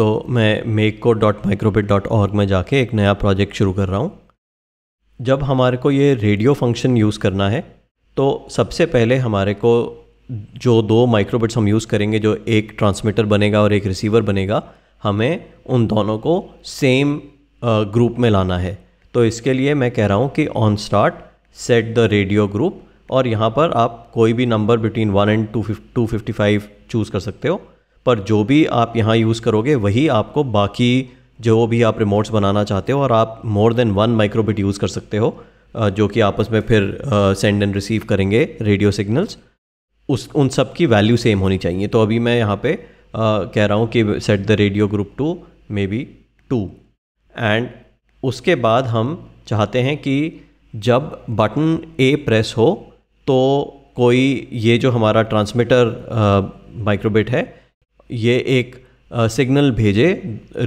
तो मैं make co dot माइक्रोबिट dot org में जाके एक नया प्रोजेक्ट शुरू कर रहा हूँ जब हमारे को ये रेडियो फंक्शन यूज़ करना है तो सबसे पहले हमारे को जो दो माइक्रोबिट्स हम यूज़ करेंगे जो एक ट्रांसमीटर बनेगा और एक रिसीवर बनेगा हमें उन दोनों को सेम ग्रुप में लाना है तो इसके लिए मैं कह रहा हूँ कि on start set the radio group और यहाँ पर आप कोई भी number between one and two two fifty five choose कर सकते हो पर जो भी आप यहाँ यूज़ करोगे वही आपको बाकी जो भी आप रिमोट्स बनाना चाहते हो और आप more than one microbit use कर सकते हो जो कि आपस में फिर सेंड एंड रिसीव करेंगे रेडियो सिग्नल्स उस उन सब की वैल्यू सेम होनी चाहिए तो अभी मैं यहाँ पे आ, कह रहा हूँ कि set the radio group to maybe two एंड उसके बाद हम चाहते हैं कि जब बटन ए प्रेस हो तो कोई ये जो हमारा ट्रांसमीटर माइक्रोबिट है ये एक सिग्नल भेजे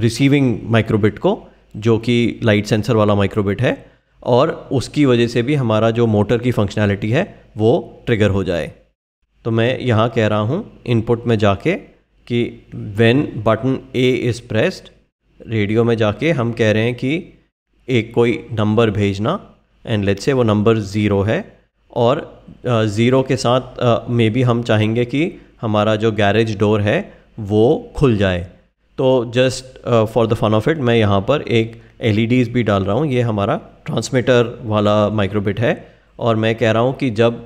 रिसीविंग माइक्रोबिट को जो कि लाइट सेंसर वाला माइक्रोबिट है और उसकी वजह से भी हमारा जो मोटर की फंक्शनैलिटी है वो ट्रिगर हो जाए तो मैं यहाँ कह रहा हूँ इनपुट में जाके कि when button A is pressed radio में जाके हम कह रहे हैं कि एक कोई नंबर भेजना एंड लेट्स से वो नंबर ज़ीरो है और ज़ीरो के साथ मे भी हम चाहेंगे कि हमारा जो गैरेज डोर है वो खुल जाए तो just for the fun of it मैं यहाँ पर एक एल e भी डाल रहा हूँ ये हमारा ट्रांसमीटर वाला माइक्रोबिट है और मैं कह रहा हूँ कि जब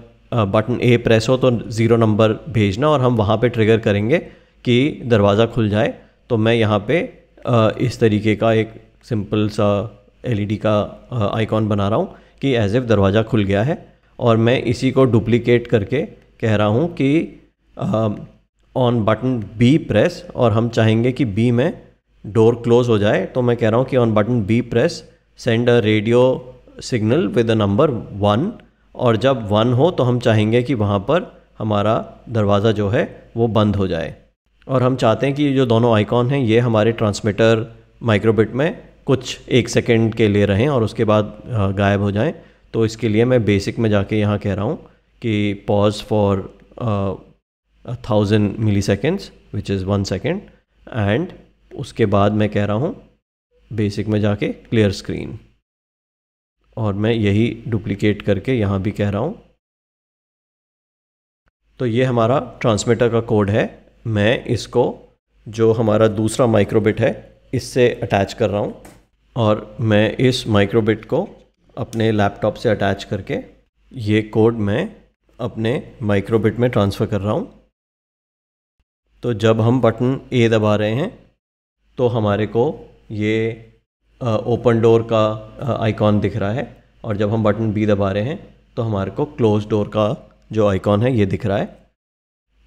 बटन ए प्रेस हो तो ज़ीरो नंबर भेजना और हम वहाँ पे ट्रिगर करेंगे कि दरवाज़ा खुल जाए तो मैं यहाँ पे uh, इस तरीके का एक सिंपल सा एलईडी e का आइकॉन uh, बना रहा हूँ कि एज एफ दरवाज़ा खुल गया है और मैं इसी को डुप्लीकेट करके कह रहा हूँ कि uh, on button B press और हम चाहेंगे कि बी में डोर क्लोज हो जाए तो मैं कह रहा हूँ कि on button B press send a radio signal with a number one और जब वन हो तो हम चाहेंगे कि वहाँ पर हमारा दरवाज़ा जो है वो बंद हो जाए और हम चाहते हैं कि ये जो दोनों आइकॉन हैं ये हमारे ट्रांसमीटर माइक्रोबिट में कुछ एक सेकेंड के लिए रहें और उसके बाद गायब हो जाएं तो इसके लिए मैं बेसिक में जाके यहाँ कह रहा हूँ कि pause for thousand milliseconds which is one second एंड उसके बाद मैं कह रहा हूँ बेसिक में जाके क्लियर स्क्रीन और मैं यही डुप्लीकेट करके यहाँ भी कह रहा हूँ तो ये हमारा ट्रांसमीटर का कोड है मैं इसको जो हमारा दूसरा माइक्रोबिट है इससे अटैच कर रहा हूँ और मैं इस माइक्रोबिट को अपने लैपटॉप से अटैच करके ये कोड मैं अपने माइक्रोबिट में ट्रांसफ़र कर रहा हूँ तो जब हम बटन ए दबा रहे हैं तो हमारे को ये ओपन डोर का आइकॉन दिख रहा है और जब हम बटन बी दबा रहे हैं तो हमारे को क्लोज डोर का जो आइकॉन है ये दिख रहा है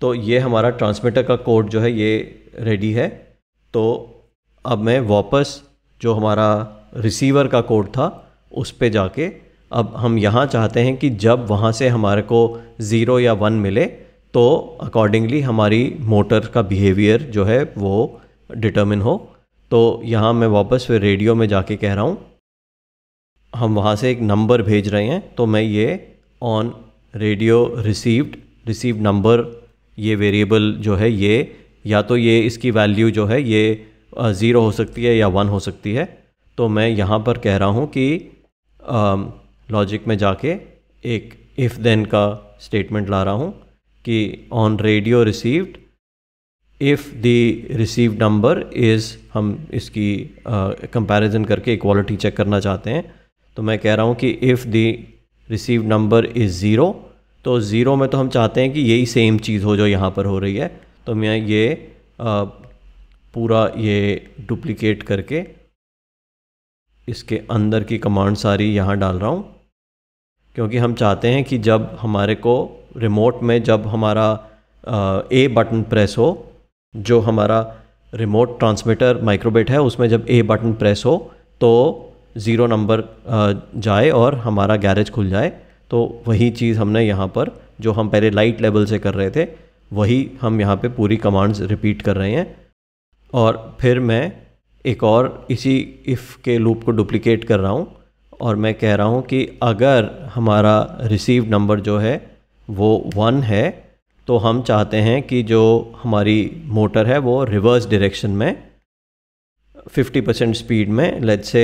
तो ये हमारा ट्रांसमीटर का कोड जो है ये रेडी है तो अब मैं वापस जो हमारा रिसीवर का कोड था उस पर जाके अब हम यहाँ चाहते हैं कि जब वहाँ से हमारे को ज़ीरो या वन मिले तो अकॉर्डिंगली हमारी मोटर का बिहेवियर जो है वो डिटर्मिन हो तो यहाँ मैं वापस फिर रेडियो में जाके कह रहा हूँ हम वहाँ से एक नंबर भेज रहे हैं तो मैं ये on radio received receive number ये वेरिएबल जो है ये या तो ये इसकी वैल्यू जो है ये ज़ीरो हो सकती है या वन हो सकती है तो मैं यहाँ पर कह रहा हूँ कि लॉजिक में जाके एक इफ़ देन का स्टेटमेंट ला रहा हूँ कि on radio received if the receive number is हम इसकी कंपैरिजन uh, करके इक्वालिटी चेक करना चाहते हैं तो मैं कह रहा हूँ कि if the receive number is zero तो ज़ीरो में तो हम चाहते हैं कि यही सेम चीज़ हो जो यहाँ पर हो रही है तो मैं ये uh, पूरा ये डुप्लीकेट करके इसके अंदर की कमांड सारी यहाँ डाल रहा हूँ क्योंकि हम चाहते हैं कि जब हमारे को रिमोट में जब हमारा ए बटन प्रेस हो जो हमारा रिमोट ट्रांसमीटर माइक्रोबेट है उसमें जब ए बटन प्रेस हो तो ज़ीरो नंबर जाए और हमारा गैरेज खुल जाए तो वही चीज़ हमने यहाँ पर जो हम पहले लाइट लेवल से कर रहे थे वही हम यहाँ पे पूरी कमांड्स रिपीट कर रहे हैं और फिर मैं एक और इसी इफ़ के लूप को डुप्लिकेट कर रहा हूँ और मैं कह रहा हूँ कि अगर हमारा रिसीव नंबर जो है वो वन है तो हम चाहते हैं कि जो हमारी मोटर है वो रिवर्स डायरेक्शन में 50 परसेंट स्पीड में लेट से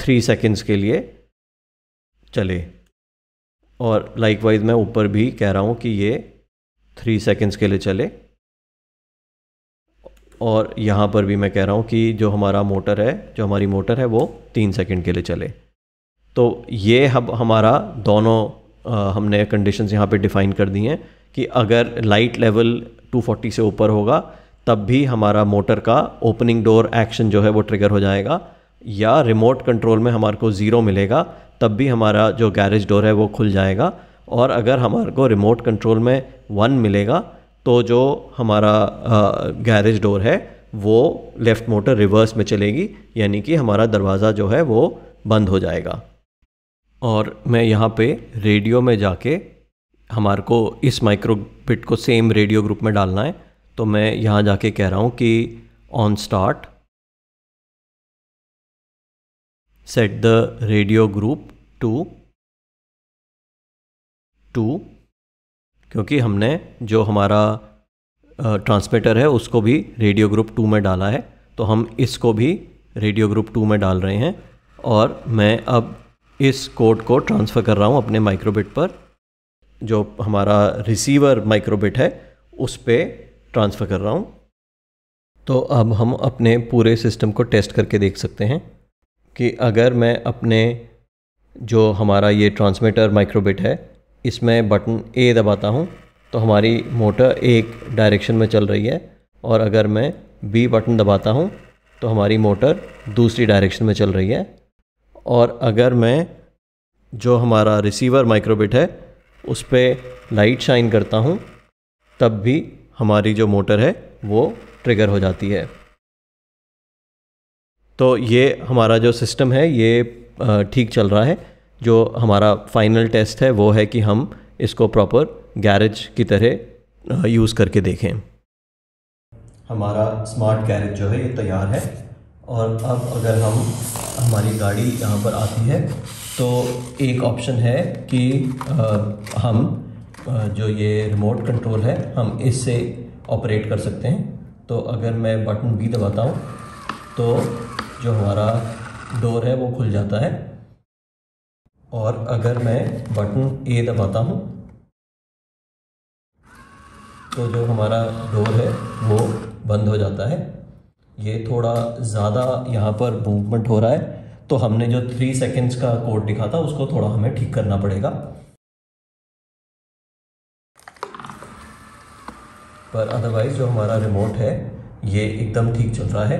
थ्री सेकंड्स के लिए चले और लाइकवाइज मैं ऊपर भी कह रहा हूँ कि ये थ्री सेकंड्स के लिए चले और यहाँ पर भी मैं कह रहा हूँ कि जो हमारा मोटर है जो हमारी मोटर है वो तीन सेकंड के लिए चले तो ये हम हमारा दोनों हमने कंडीशंस यहाँ पे डिफ़ाइन कर दी हैं कि अगर लाइट लेवल 240 से ऊपर होगा तब भी हमारा मोटर का ओपनिंग डोर एक्शन जो है वो ट्रिगर हो जाएगा या रिमोट कंट्रोल में हमारे को ज़ीरो मिलेगा तब भी हमारा जो गैरेज डोर है वो खुल जाएगा और अगर हमारे को रिमोट कंट्रोल में वन मिलेगा तो जो हमारा गैरेज डोर है वो लेफ़्ट मोटर रिवर्स में चलेगी यानी कि हमारा दरवाज़ा जो है वो बंद हो जाएगा और मैं यहाँ पे रेडियो में जाके हमारे को इस माइक्रो बिट को सेम रेडियो ग्रुप में डालना है तो मैं यहाँ जाके कह रहा हूँ कि on start set the radio group to two क्योंकि हमने जो हमारा ट्रांसमीटर है उसको भी रेडियो ग्रुप टू में डाला है तो हम इसको भी रेडियो ग्रुप टू में डाल रहे हैं और मैं अब इस कोड को ट्रांसफ़र कर रहा हूँ अपने माइक्रोबिट पर जो हमारा रिसीवर माइक्रोबिट है उस पर ट्रांसफ़र कर रहा हूँ तो अब हम अपने पूरे सिस्टम को टेस्ट करके देख सकते हैं कि अगर मैं अपने जो हमारा ये ट्रांसमीटर माइक्रोबिट है इसमें बटन ए दबाता हूँ तो हमारी मोटर एक डायरेक्शन में चल रही है और अगर मैं बी बटन दबाता हूँ तो हमारी मोटर दूसरी डायरेक्शन में चल रही है और अगर मैं जो हमारा रिसीवर माइक्रोबिट है उस पर लाइट शाइन करता हूँ तब भी हमारी जो मोटर है वो ट्रिगर हो जाती है तो ये हमारा जो सिस्टम है ये ठीक चल रहा है जो हमारा फाइनल टेस्ट है वो है कि हम इसको प्रॉपर गैरेज की तरह यूज़ करके देखें हमारा स्मार्ट गैरेज जो है ये तैयार है और अब अगर हम हमारी गाड़ी यहाँ पर आती है तो एक ऑप्शन है कि आ, हम आ, जो ये रिमोट कंट्रोल है हम इससे ऑपरेट कर सकते हैं तो अगर मैं बटन बी दबाता हूँ तो जो हमारा डोर है वो खुल जाता है और अगर मैं बटन ए दबाता हूँ तो जो हमारा डोर है वो बंद हो जाता है ये थोड़ा ज़्यादा यहाँ पर मूवमेंट हो रहा है तो हमने जो थ्री सेकेंड्स का कोड दिखा था उसको थोड़ा हमें ठीक करना पड़ेगा पर अदरवाइज़ जो हमारा रिमोट है ये एकदम ठीक चल रहा है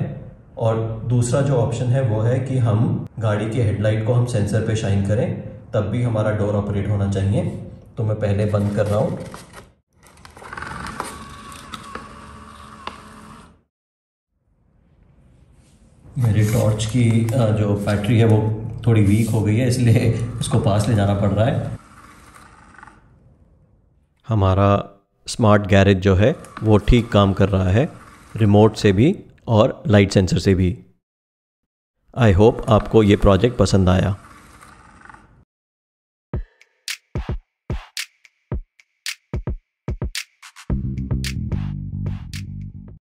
और दूसरा जो ऑप्शन है वो है कि हम गाड़ी की हेडलाइट को हम सेंसर पे शाइन करें तब भी हमारा डोर ऑपरेट होना चाहिए तो मैं पहले बंद कर रहा हूँ मेरे टॉर्च की जो बैटरी है वो थोड़ी वीक हो गई है इसलिए इसको पास ले जाना पड़ रहा है हमारा स्मार्ट गैरेज जो है वो ठीक काम कर रहा है रिमोट से भी और लाइट सेंसर से भी आई होप आपको ये प्रोजेक्ट पसंद आया